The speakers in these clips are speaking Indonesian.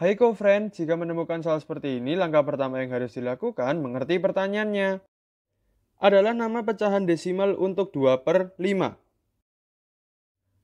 Hai co-friend, jika menemukan soal seperti ini, langkah pertama yang harus dilakukan mengerti pertanyaannya. Adalah nama pecahan desimal untuk 2 per 5.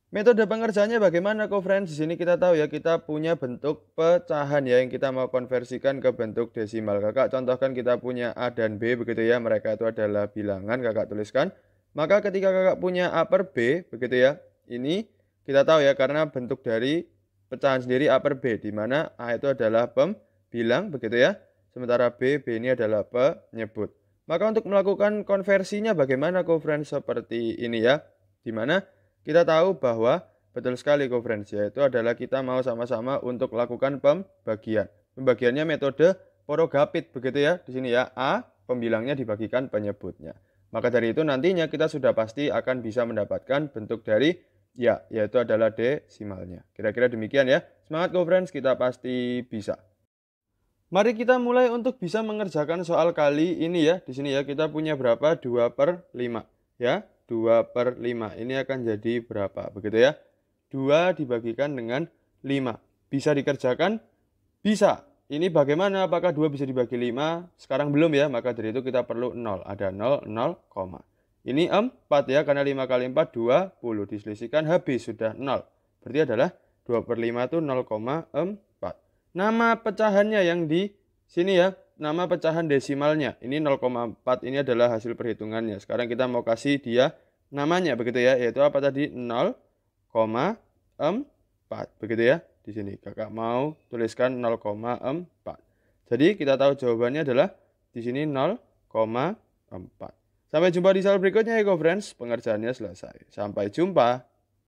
Metode pengerjaannya bagaimana co-friend? Di sini kita tahu ya, kita punya bentuk pecahan ya, yang kita mau konversikan ke bentuk desimal. Kakak contohkan kita punya A dan B begitu ya, mereka itu adalah bilangan, kakak tuliskan. Maka ketika kakak punya A per B, begitu ya, ini kita tahu ya, karena bentuk dari pecahan sendiri A per B, di mana A itu adalah pembilang, begitu ya. Sementara B, B ini adalah penyebut. Maka untuk melakukan konversinya bagaimana kofren seperti ini ya, di mana kita tahu bahwa betul sekali kofren yaitu adalah kita mau sama-sama untuk lakukan pembagian. Pembagiannya metode porogapit begitu ya, di sini ya A pembilangnya dibagikan penyebutnya. Maka dari itu nantinya kita sudah pasti akan bisa mendapatkan bentuk dari Ya, yaitu adalah desimalnya. Kira-kira demikian ya. Semangat go friends, kita pasti bisa. Mari kita mulai untuk bisa mengerjakan soal kali ini ya. Di sini ya, kita punya berapa? 2 per 5. Ya, 2 per 5. Ini akan jadi berapa? Begitu ya. 2 dibagikan dengan 5. Bisa dikerjakan? Bisa. Ini bagaimana? Apakah 2 bisa dibagi 5? Sekarang belum ya, maka dari itu kita perlu 0. Ada 0, 0, koma. Ini 4 ya, karena 5 kali 4, 20. Diselisihkan habis, sudah 0. Berarti adalah 2 per 5 itu 0,4. Nama pecahannya yang di sini ya, nama pecahan desimalnya. Ini 0,4 ini adalah hasil perhitungannya. Sekarang kita mau kasih dia namanya begitu ya, yaitu apa tadi? 0,4. Begitu ya, di sini kakak mau tuliskan 0,4. Jadi kita tahu jawabannya adalah di sini 0,4. Sampai jumpa di sel berikutnya, ya Friends. Pengerjaannya selesai. Sampai jumpa.